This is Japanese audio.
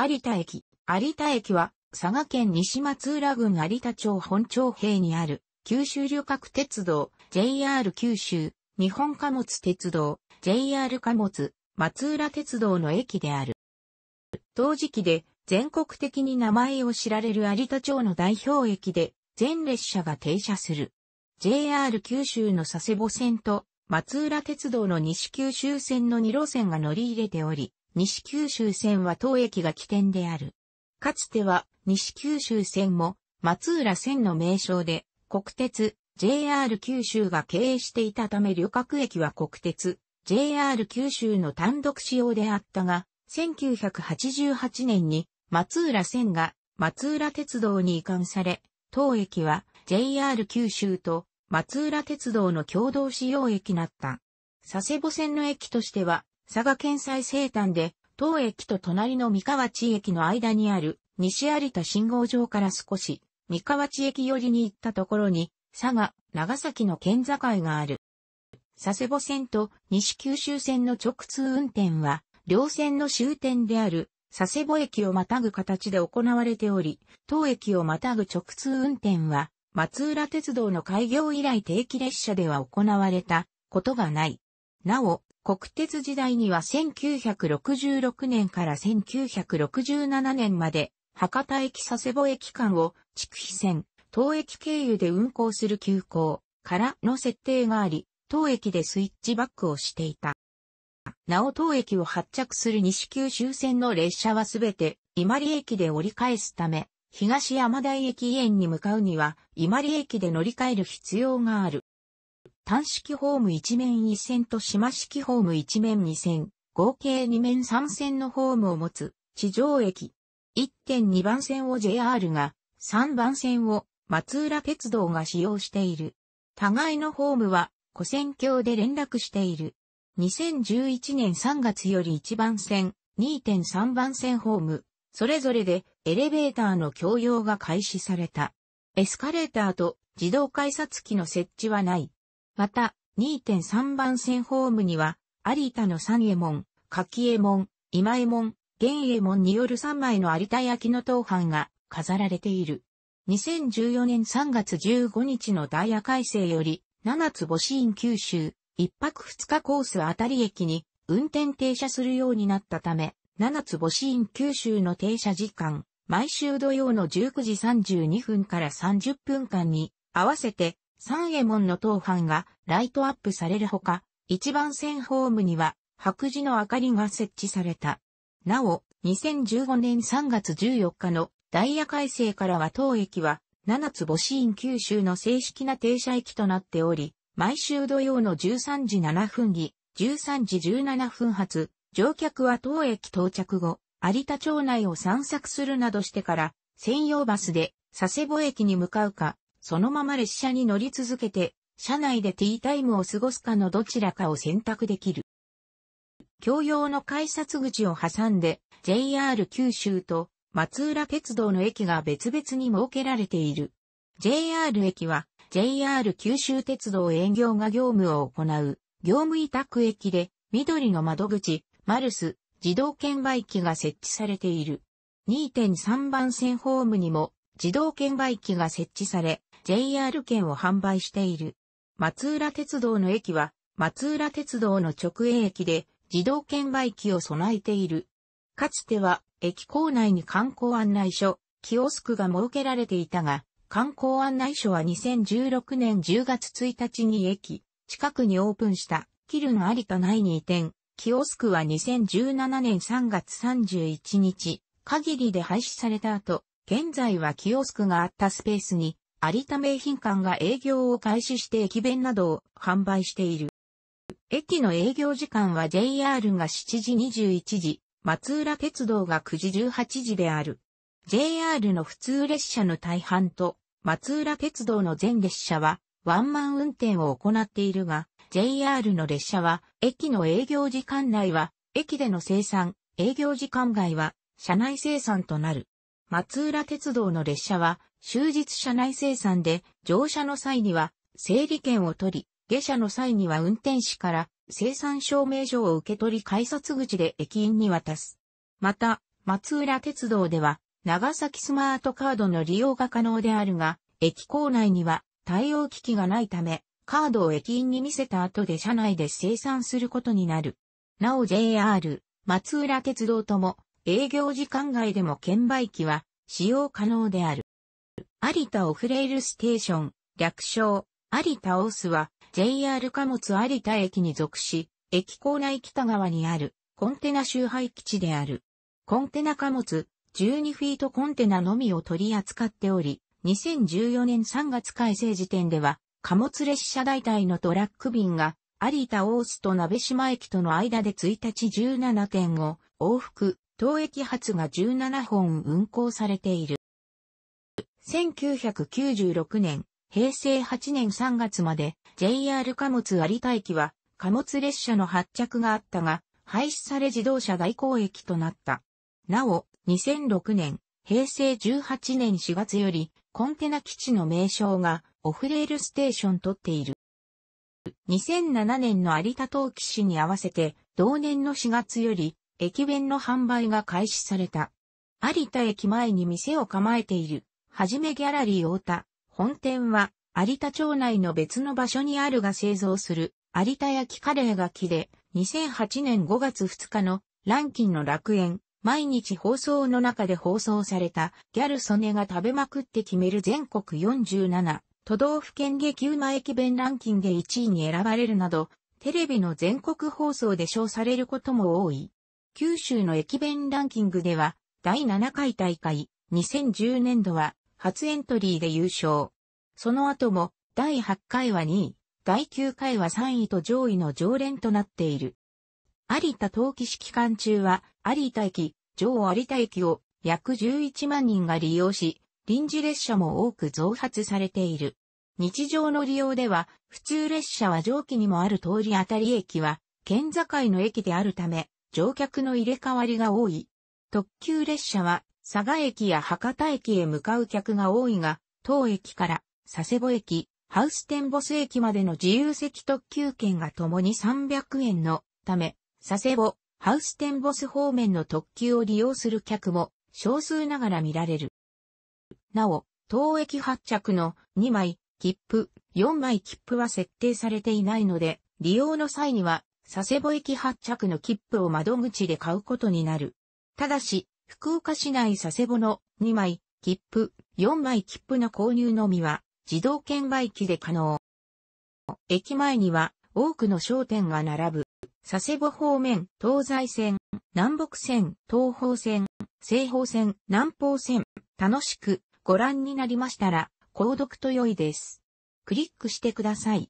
有田駅。有田駅は、佐賀県西松浦郡有田町本町平にある、九州旅客鉄道、JR 九州、日本貨物鉄道、JR 貨物、松浦鉄道の駅である。当時期で、全国的に名前を知られる有田町の代表駅で、全列車が停車する。JR 九州の佐世保線と、松浦鉄道の西九州線の2路線が乗り入れており、西九州線は当駅が起点である。かつては西九州線も松浦線の名称で国鉄 JR 九州が経営していたため旅客駅は国鉄 JR 九州の単独使用であったが、1988年に松浦線が松浦鉄道に移管され、当駅は JR 九州と松浦鉄道の共同使用駅なった。佐世保線の駅としては佐賀県最西端で、当駅と隣の三河地駅の間にある西有田信号場から少し三河地駅寄りに行ったところに佐賀、長崎の県境がある。佐世保線と西九州線の直通運転は両線の終点である佐世保駅をまたぐ形で行われており、当駅をまたぐ直通運転は松浦鉄道の開業以来定期列車では行われたことがない。なお、国鉄時代には1966年から1967年まで、博多駅佐世保駅間を、筑肥線、当駅経由で運行する急行からの設定があり、当駅でスイッチバックをしていた。なお当駅を発着する西九州線の列車はすべて伊万里駅で折り返すため、東山台駅園に向かうには伊万里駅で乗り換える必要がある。単式ホーム1面1線と島式ホーム1面2線、合計2面3線のホームを持つ地上駅。1.2番線を JR が、3番線を松浦鉄道が使用している。互いのホームは、古線橋で連絡している。2011年3月より1番線、2.3番線ホーム、それぞれでエレベーターの共用が開始された。エスカレーターと自動改札機の設置はない。また、2.3番線ホームには、有田の三右衛門、柿右衛門、今右衛門、玄右衛門による3枚の有田焼の当班が飾られている。2014年3月15日のダイヤ改正より、七つ星院九州、一泊二日コースあたり駅に運転停車するようになったため、七つ星院九州の停車時間、毎週土曜の19時32分から30分間に、合わせて三右衛門の当藩がライトアップされるほか、一番線ホームには白磁の明かりが設置された。なお、2015年3月14日のダイヤ改正からは当駅は、七つ星院九州の正式な停車駅となっており、毎週土曜の13時7分に、13時17分発、乗客は当駅到着後、有田町内を散策するなどしてから、専用バスで佐世保駅に向かうか、そのまま列車に乗り続けて、車内でティータイムを過ごすかのどちらかを選択できる。共用の改札口を挟んで、JR 九州と松浦鉄道の駅が別々に設けられている。JR 駅は JR 九州鉄道営業が業務を行う業務委託駅で緑の窓口、マルス、自動券売機が設置されている。2.3番線ホームにも自動券売機が設置され、JR 券を販売している。松浦鉄道の駅は、松浦鉄道の直営駅で、自動券売機を備えている。かつては、駅構内に観光案内所、キオスクが設けられていたが、観光案内所は2016年10月1日に駅、近くにオープンした、キルの有田内に移転、キオスクは2017年3月31日、限りで廃止された後、現在はキオスクがあったスペースに、有田名品館が営業を開始して駅弁などを販売している。駅の営業時間は JR が7時21時、松浦鉄道が9時18時である。JR の普通列車の大半と松浦鉄道の全列車はワンマン運転を行っているが、JR の列車は駅の営業時間内は駅での生産、営業時間外は車内生産となる。松浦鉄道の列車は終日車内生産で乗車の際には整理券を取り、下車の際には運転士から生産証明書を受け取り改札口で駅員に渡す。また、松浦鉄道では長崎スマートカードの利用が可能であるが、駅構内には対応機器がないため、カードを駅員に見せた後で車内で生産することになる。なお JR、松浦鉄道とも、営業時間外でも券売機は使用可能である。有田オフレールステーション、略称、有田オースは JR 貨物有田駅に属し、駅構内北側にあるコンテナ集配基地である。コンテナ貨物12フィートコンテナのみを取り扱っており、2014年3月改正時点では、貨物列車代替のトラック便が、有田大須と鍋島駅との間で1日17.5往復当駅発が17本運行されている。1996年、平成8年3月まで JR 貨物有田駅は貨物列車の発着があったが、廃止され自動車代行駅となった。なお、2006年、平成18年4月より、コンテナ基地の名称がオフレールステーションとっている。2007年の有田陶器市に合わせて、同年の4月より、駅弁の販売が開始された。有田駅前に店を構えている、はじめギャラリー太田。本店は、有田町内の別の場所にあるが製造する、有田焼カレーが木で、2008年5月2日の、ランキンの楽園、毎日放送の中で放送された、ギャル曽根が食べまくって決める全国47、都道府県激うま駅弁ランキングで1位に選ばれるなど、テレビの全国放送で称されることも多い。九州の駅弁ランキングでは、第7回大会、2010年度は、初エントリーで優勝。その後も、第8回は2位、第9回は3位と上位の常連となっている。有田冬季期間中は、有田駅、上有田駅を約11万人が利用し、臨時列車も多く増発されている。日常の利用では、普通列車は上記にもある通り当たり駅は、県境の駅であるため、乗客の入れ替わりが多い。特急列車は佐賀駅や博多駅へ向かう客が多いが、当駅から佐世保駅、ハウステンボス駅までの自由席特急券が共に300円のため、佐世保、ハウステンボス方面の特急を利用する客も少数ながら見られる。なお、当駅発着の2枚、切符、4枚切符は設定されていないので、利用の際には佐世保駅発着の切符を窓口で買うことになる。ただし、福岡市内佐世保の2枚、切符、4枚切符の購入のみは、自動券売機で可能。駅前には、多くの商店が並ぶ。佐世保方面、東西線、南北線、東方線、西方線、南方線、楽しくご覧になりましたら、購読と良いです。クリックしてください。